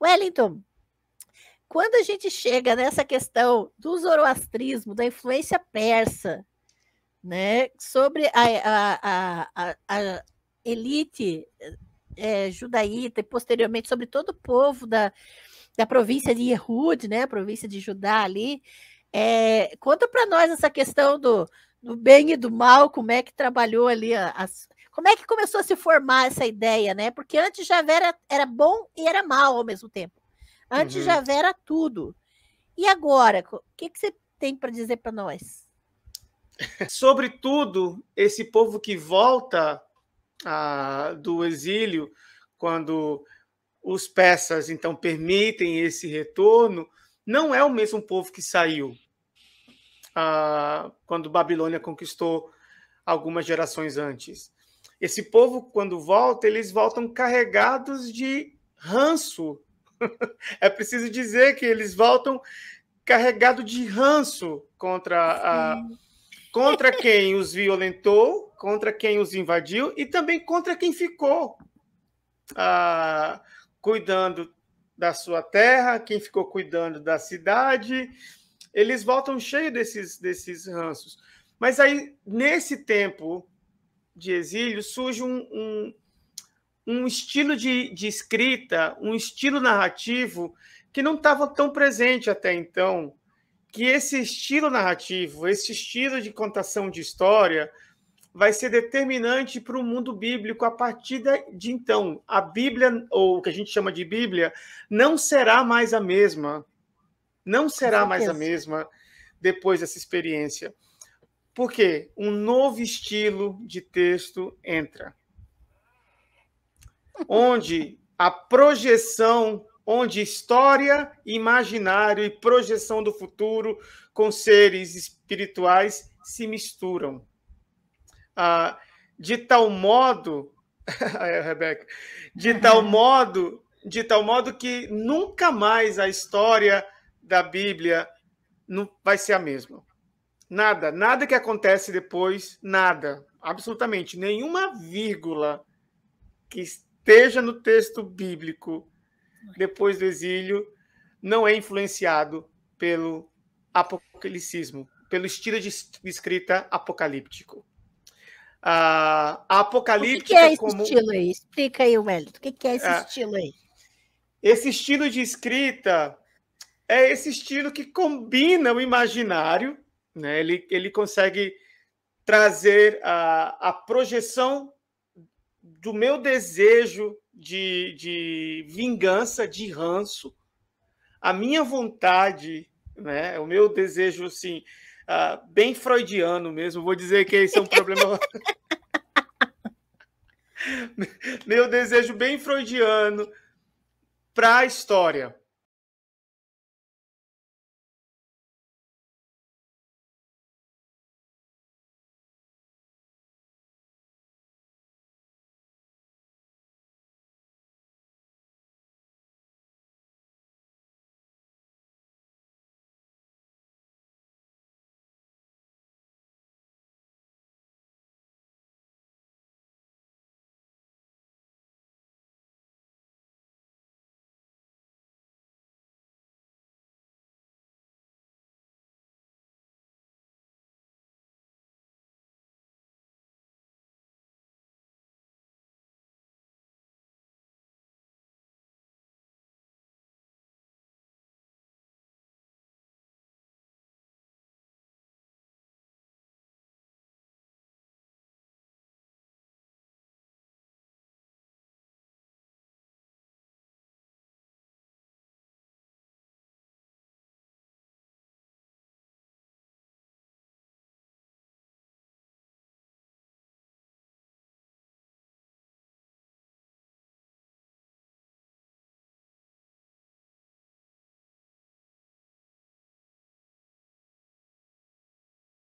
Wellington, quando a gente chega nessa questão do zoroastrismo, da influência persa, né, sobre a, a, a, a elite é, judaíta e posteriormente sobre todo o povo da, da província de Yehud, né, a província de Judá ali, é, conta para nós essa questão do, do bem e do mal, como é que trabalhou ali as, como é que começou a se formar essa ideia, né? Porque antes Javé era, era bom e era mal ao mesmo tempo. Antes uhum. Javé era tudo. E agora, o que, que você tem para dizer para nós? Sobretudo, esse povo que volta a, do exílio, quando os persas então permitem esse retorno, não é o mesmo povo que saiu ah, quando Babilônia conquistou algumas gerações antes. Esse povo, quando volta, eles voltam carregados de ranço. é preciso dizer que eles voltam carregado de ranço contra a, contra quem os violentou, contra quem os invadiu e também contra quem ficou a ah, cuidando da sua terra, quem ficou cuidando da cidade. Eles voltam cheio desses desses ranços. Mas aí nesse tempo de exílio, surge um, um, um estilo de, de escrita, um estilo narrativo que não estava tão presente até então. Que esse estilo narrativo, esse estilo de contação de história, vai ser determinante para o mundo bíblico a partir de então. A Bíblia, ou o que a gente chama de Bíblia, não será mais a mesma. Não será mais a mesma depois dessa experiência. Porque um novo estilo de texto entra. Onde a projeção, onde história, imaginário e projeção do futuro com seres espirituais se misturam. Ah, de tal modo, Rebeca, de tal modo, de tal modo que nunca mais a história da Bíblia não vai ser a mesma. Nada, nada que acontece depois, nada, absolutamente nenhuma vírgula que esteja no texto bíblico depois do exílio não é influenciado pelo apocalipsismo, pelo estilo de escrita apocalíptico. Uh, apocalíptica o que, que é esse como... estilo aí? Explica aí, Wellington. O que, que é esse uh, estilo aí? Esse estilo de escrita é esse estilo que combina o imaginário né? Ele, ele consegue trazer a, a projeção do meu desejo de, de vingança, de ranço, a minha vontade, né? o meu desejo assim, uh, bem freudiano mesmo, vou dizer que esse é um problema. meu desejo bem freudiano para a história.